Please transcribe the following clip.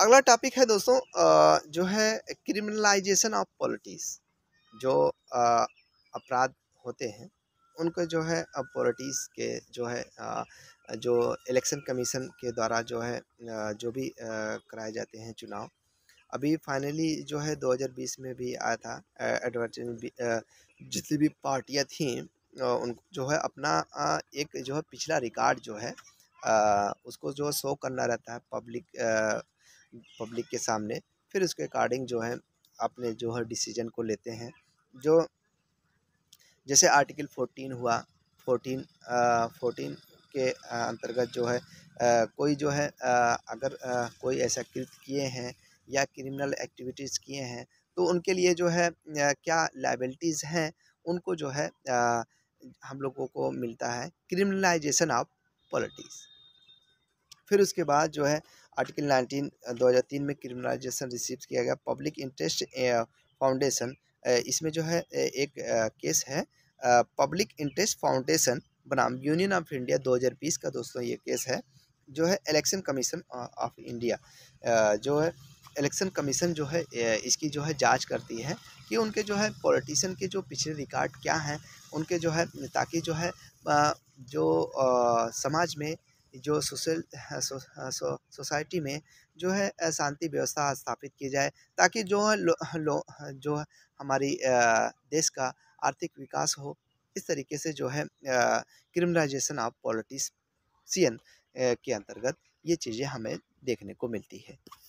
अगला टॉपिक है दोस्तों जो है क्रिमिनलाइजेशन ऑफ पॉलिटिक्स जो अपराध होते हैं उनको जो है अब पॉलिटिक्स के जो है जो इलेक्शन कमीशन के द्वारा जो है जो भी कराए जाते हैं चुनाव अभी फाइनली जो है 2020 में भी आया था एडवर्टाइज जितनी भी पार्टियां थी उनको जो है अपना एक जो है पिछला रिकॉर्ड जो है उसको जो शो करना रहता है पब्लिक पब्लिक के सामने फिर उसके अकॉर्डिंग जो है अपने जो है डिसीजन को लेते हैं जो जैसे आर्टिकल फ़ोर्टीन हुआ फ़ोर्टीन फ़ोर्टीन के अंतर्गत जो है आ, कोई जो है आ, अगर आ, कोई ऐसा कृत किए हैं या क्रिमिनल एक्टिविटीज़ किए हैं तो उनके लिए जो है क्या लाइबिलिटीज़ हैं उनको जो है हम लोगों को मिलता है क्रिमिनलाइजेशन ऑफ पॉलिटिक्स फिर उसके बाद जो है आर्टिकल 19 2003 में क्रिमिनलाइजेशन रिसीव किया गया पब्लिक इंटरेस्ट फाउंडेशन इसमें जो है एक केस है पब्लिक इंटरेस्ट फाउंडेशन बनाम यूनियन ऑफ इंडिया 2020 का दोस्तों ये केस है जो है इलेक्शन कमीशन ऑफ इंडिया जो है इलेक्शन कमीशन जो है इसकी जो है जांच करती है कि उनके जो है पॉलिटिशियन के जो पिछले रिकॉर्ड क्या हैं उनके जो है ताकि जो है जो समाज में जो सोशल सोसाइटी में जो है शांति व्यवस्था स्थापित की जाए ताकि जो है लो, लो, जो हमारी देश का आर्थिक विकास हो इस तरीके से जो है क्रिमिनाइजेशन ऑफ पॉलिटिशियन के अंतर्गत ये चीज़ें हमें देखने को मिलती है